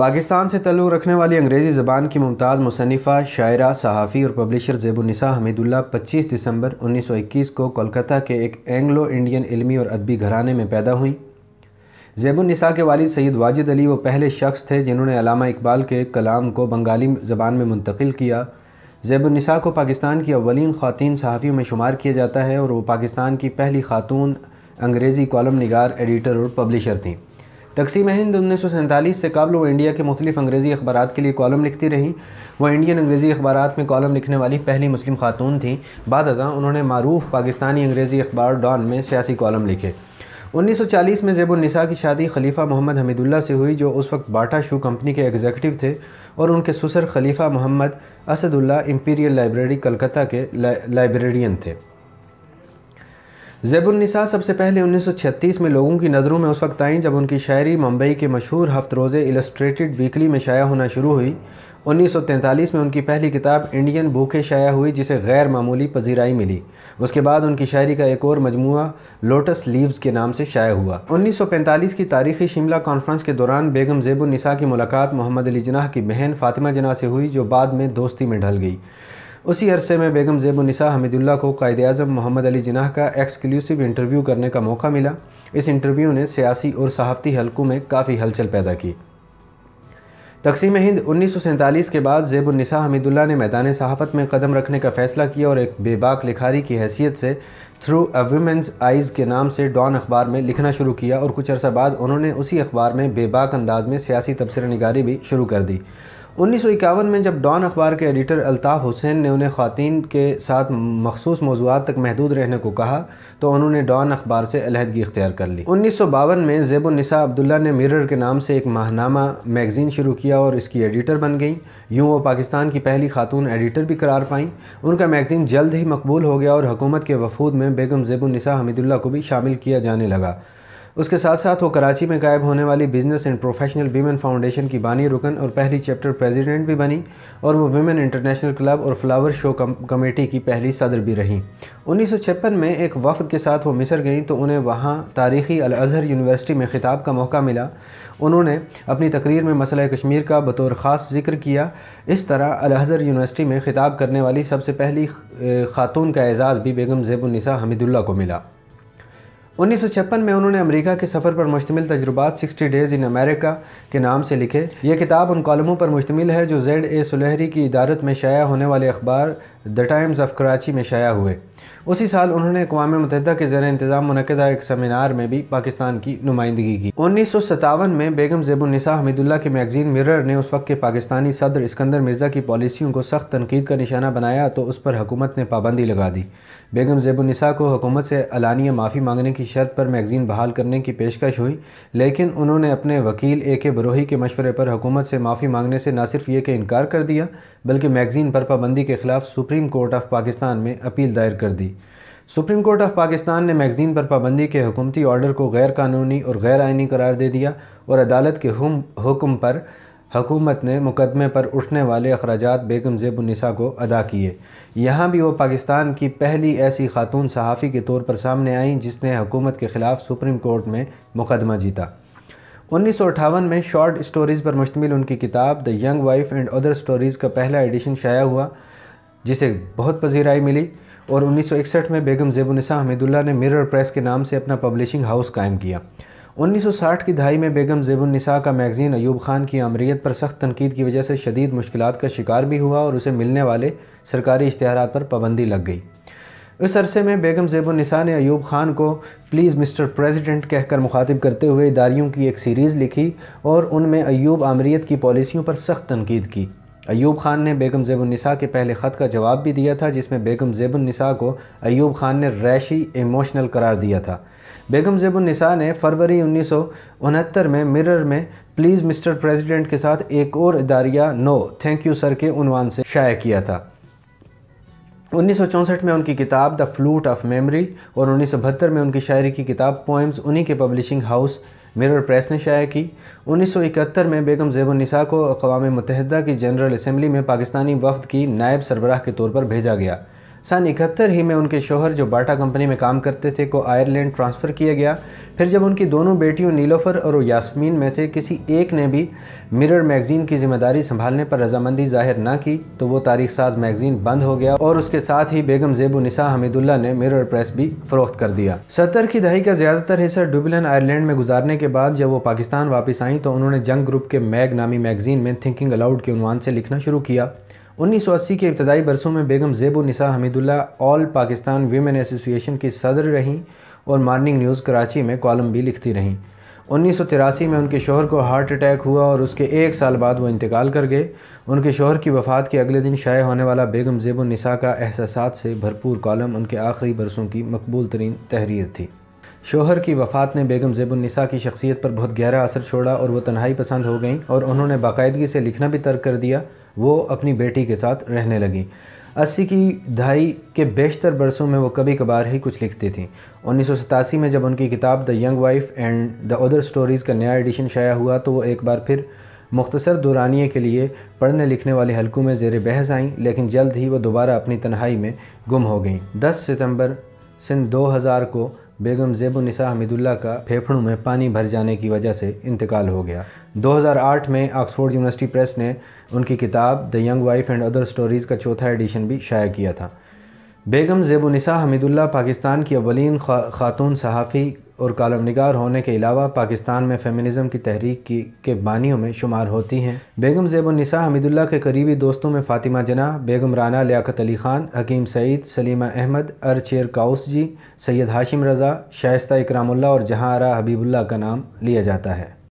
पाकिस्तान से तल्लु रखने वाली अंग्रेज़ी ज़बान की मुमताज़ मुसनफ़ा शायरा सहाफ़ी और पब्लिशर ज़ेबुलनसा हमीदुल्ला 25 दिसंबर 1921 को कोलकाता के एक एंग्लो इंडियन इलमी और अदबी घराने में पैदा हुई ज़ेबुलनसा के वालिद सैद वाजिद अली वो पहले शख्स थे जिन्होंने अलामा इकबाल के कलाम को बंगाली ज़बान में मुंतकिल किया ज़ेबुलनसा को पाकिस्तान की अवलिन ख़वान सहाफ़ियों में शुमार किया जाता है और वो पाकिस्तान की पहली खातून अंग्रेज़ी कॉलम निगार एडिटर और पब्लिशर थीं तकसीम हिंद उन्नीस सौ से कबल वो इंडिया के मुख्तलिफ अंग्रेज़ी अखबार के लिए कॉलम लिखती रहीं वो इंडियन अंग्रेज़ी अखबार में कॉलम लिखने वाली पहली मुस्लिम खातून थी बाद हज़ा उन्होंने मरूफ पाकिस्तानी अंग्रेज़ी अखबार डॉन में सियासी कॉलम लिखे 1940 में जैबुलनसा की शादी खलीफा मोहम्मद हमीदुल्ला से हुई जो उस वक्त बाटा शू कंपनी के एग्जीक्यूटिव थे और उनके ससुर खलीफा मोहम्मद असदुल्ला इम्पीरियल लाइब्रेरी कलकत्ता के लाइब्रेरियन थे निसा सबसे पहले 1936 में लोगों की नज़रों में उस वक्त आई जब उनकी शायरी मुंबई के मशहूर हफ्त रोज़े इलस्ट्रेटेड वीकली में शाया होना शुरू हुई 1943 में उनकी पहली किताब इंडियन भूखे शाया हुई जिसे गैर मामूली पजीराई मिली उसके बाद उनकी शायरी का एक और मजमू लोटस लीव्स के नाम से शाया हुआ 1945 की तारीखी शिमला कॉन्फ्रेंस के दौरान बेगम निसा की मुलाकात मोहम्मद अली जनाह की बहन फातिमा जना से हुई जो बाद में दोस्ती में ढल गई उसी अरसे में बेगम ज़ेबुलनसा हमीदुल्ला को कायद अजम मोहम्मद अली जिनाह का एक्सक्लूसिव इंटरव्यू करने का मौका मिला इस इंटरव्यू ने सियासी और सहाफ़ती हलकों में काफ़ी हलचल पैदा की तकसीम हिंद उन्नीस के बाद ज़ेबुलनसा हमीदुल्ला ने मैदान सहाफ़त में कदम रखने का फ़ैसला किया और एक बेबाक लिखारी की हैसियत से थ्रू अ वुमेंस आइज़ के नाम से डॉन अखबार में लिखना शुरू किया और कुछ अर्सा बाद उन्होंने उसी अखबार में बेबाक अंदाज में सियासी तबसर नगारी भी शुरू कर दी उन्नीस में जब डॉन अखबार के एडिटर अल्ताफ़ हुसैन ने उन्हें ख़वान के साथ मखसूस मौजूद तक महदूद रहने को कहा तो उन्होंने डॉन अखबार से अलहदगी इख्तियार कर ली उन्नीस सौ बावन में ज़ेबुलनसा अब्दुल्ला ने मिरर के नाम से एक माहनामा मैगज़ीन शुरू किया और इसकी एडिटर बन गई यूँ वो पाकिस्तान की पहली खातून एडिटर भी करार पाई उनका मैगज़ीन जल्द ही मकबूल हो गया और हुकूमत के वफूद में बेगम ज़ेबुलनसा हमीदुल्ला को भी शामिल किया जाने लगा उसके साथ साथ वो कराची में गायब होने वाली business and professional women foundation की बानी रुकन और पहली चैप्टर प्रेसिडेंट भी बनी और वो वीमेन इंटरनेशनल क्लब और फ्लावर शो कम, कमेटी की पहली सदर भी रहीं उन्नीस में एक वफद के साथ वो मिसर गईं तो उन्हें वहाँ तारीखी अल यूनिवर्सिटी में ख़िताब का मौका मिला उन्होंने अपनी तकरीर में मसला कश्मीर का बतौर ख़ास जिक्र किया इस तरह अलहज़र यूनिवर्सिटी में ख़िताब करने वाली सबसे पहली खातून का एज़ाज़ भी बेगम जैबुलनिसा हमीदुल्ला को मिला उन्नीस में उन्होंने अमेरिका के सफ़र पर मुश्तमिल तजुर्बा सिक्सटी डेज़ इन अमेरिका के नाम से लिखे ये किताब उन कॉलमों पर मुश्तमिल है जो जेड ए सुलहरी की इदारत में शाया होने वाले अखबार द टाइम्स ऑफ कराची में शाया हुए उसी साल उन्होंने अकवा मुतहदा के जेर इंतज़ाम मनदा एक सेमिनार में भी पाकिस्तान की नुमाइंदगी की उन्नीस सौ सतावन में बेगम जेबुलनसा हमीदुल्ला की मैगजीन मिररर ने उस वक्त के पाकिस्तानी सदर इसकंदर मिर्ज़ा की पॉलिसियों को सख्त तनकीद का निशाना बनाया तो उस पर हुकूमत ने पाबंदी लगा दी बेगम जैबुलनसा को हुकूमत से अलानिया माफ़ी मांगने की शर्त पर मैगज़ीन बहाल करने की पेशकश हुई लेकिन उन्होंने अपने वकील ए के बरोही के मशवरे पर हुकूमत से माफ़ी मांगने से न सिर्फ ये कि इनकार कर दिया बल्कि मैगज़ीन पर पाबंदी के ख़िलाफ़ सुप्रीम कोर्ट ऑफ पाकिस्तान में अपील दायर कर दी सुप्रीम कोर्ट ऑफ पाकिस्तान ने मैगज़ीन पर पाबंदी के हुकूमती ऑर्डर को गैर कानूनी और गैर आइनी करार दे दिया और अदालत के हुक्म पर हुकूमत ने मुकदमे पर उठने वाले अखराज बेगम ज़ेबुलनसा को अदा किए यहाँ भी वो पाकिस्तान की पहली ऐसी खातून सहाफ़ी के तौर पर सामने आईं जिसने हुकूमत के ख़िलाफ़ सुप्रीम कोर्ट में मुकदमा जीता उन्नीस सौ अठावन में शॉर्ट स्टोरीज़ पर मुश्तमिल उनकी किताब the young wife and other stories का पहला एडिशन शाया हुआ जिसे बहुत पजीराई मिली और 1961 में बेगम जेबुनिसा हमीदुल्ला ने मिरर प्रेस के नाम से अपना पब्लिशिंग हाउस कायम किया 1960 की दहाई में बेगम जेबुलनसा का मैगज़ीन अयूब खान की अमरीत पर सख्त तनकीद की वजह से शदीद मुश्किल का शिकार भी हुआ और उसे मिलने वाले सरकारी इश्तहार पर पाबंदी लग गई इस अरसे में बेगम जेबुलनसा ने अयूब खान को प्लीज़ मिस्टर प्रेसिडेंट कहकर मुखातिब करते हुए इदारियों की एक सीरीज़ लिखी और उनमें अयूब आमरीत की पॉलिसियों पर सख्त तनकीद की अयूब खान ने बेगम जेबुलनसा के पहले ख़त का जवाब भी दिया था जिसमें बेगम जेबुलनसा को अयूब खान ने रैशी इमोशनल करार दिया था बेगम जेबुलनसा ने फरवरी उन्नीस में मिरर में प्लीज़ मिस्टर प्रेसिडेंट के साथ एक और इदारिया नो थैंक यू सर के उनवान से शाया किया था उन्नीस में उनकी किताब द फ्लूट ऑफ मेमोरी और उन्नीस में उनकी शायरी की किताब पोइम्स उन्हीं के पब्लिशिंग हाउस मिरर प्रेस ने शाया की 1971 में बेगम जैबुलनिसा को अकवा मुतहदा की जनरल असम्बली में पाकिस्तानी वफद की नायब सरबराह के तौर पर भेजा गया सन इकहत्तर ही में उनके शोहर जो बाटा कंपनी में काम करते थे को आयरलैंड ट्रांसफ़र किया गया फिर जब उनकी दोनों बेटियों नीलोफर और यास्मीन में से किसी एक ने भी मिरर मैगज़ीन की जिम्मेदारी संभालने पर रजामंदी जाहिर ना की तो वो तारीख साज मैगज़ीन बंद हो गया और उसके साथ ही बेगम जेबु निसा हमीदुल्ला ने मिरर प्रेस भी फरोख्त कर दिया सत्तर की दहाई का ज़्यादातर हिस्सा डुबलिन आयरलैंड में गुजारने के बाद जब वो पाकिस्तान वापस आई तो उन्होंने जंग ग्रुप के मैग नामी मैगज़ीन में थिंकिंग अलाउड के उनवान से लिखना शुरू किया 1980 के इब्तदाई बरसों में Begum Nisa Hamidullah all Pakistan women association की सदर रहीं और मॉर्निंग न्यूज़ कराची में कॉलम भी लिखती रहीं उन्नीस में उनके शोहर को हार्ट अटैक हुआ और उसके एक साल बाद वो इंतकाल कर गए उनके शोहर की वफ़ात के अगले दिन शाये होने वाला बेगम निसा का एहसास से भरपूर कॉलम उनके आखिरी बरसों की मकबूल तरीन तहरीर थी शोहर की वफ़ात ने बेगम जेबुलनिसा की शख्सियत पर बहुत गहरा असर छोड़ा और वह तनहाई पसंद हो गई और उन्होंने बाकायदगी से लिखना भी तर्क कर दिया वो अपनी बेटी के साथ रहने लगी अस्सी की दहाई के बेशतर बरसों में वो कभी कभार ही कुछ लिखती थी उन्नीस में जब उनकी किताब the young wife and the other stories का नया एडिशन शाया हुआ तो वो एक बार फिर मुख्तसर दुरानिए के लिए पढ़ने लिखने वाले हलकों में जेर बहस आईं लेकिन जल्द ही वो दोबारा अपनी तनहाई में गुम हो गईं 10 सितंबर सन 2000 को बेगम जेबुलनिसा हमीदुल्ला का फेफड़ों में पानी भर जाने की वजह से इंतकाल हो गया 2008 में ऑक्सफोर्ड यूनिवर्सिटी प्रेस ने उनकी किताब the young wife and other stories का चौथा एडिशन भी शाया किया था बेगम जेबुलनिसा हमीदुल्ला पाकिस्तान की अवलिन खा, खातून सहाफ़ी और कालम निगार होने के अलावा पाकिस्तान में फेमिनिज़म की तहरीक की के बानियों में शुमार होती हैं बेगम जैबुलनसा हमीदुल्ला के करीबी दोस्तों में फ़ातिमा जना बेगम राना लियाकत अली खान हकीम सईद सलीमा अहमद अरचेर काउस जी सैयद हाशिम रज़ा शाइस्ता इकराम और जहाँ आरा हबीबुल्ला का नाम लिया जाता है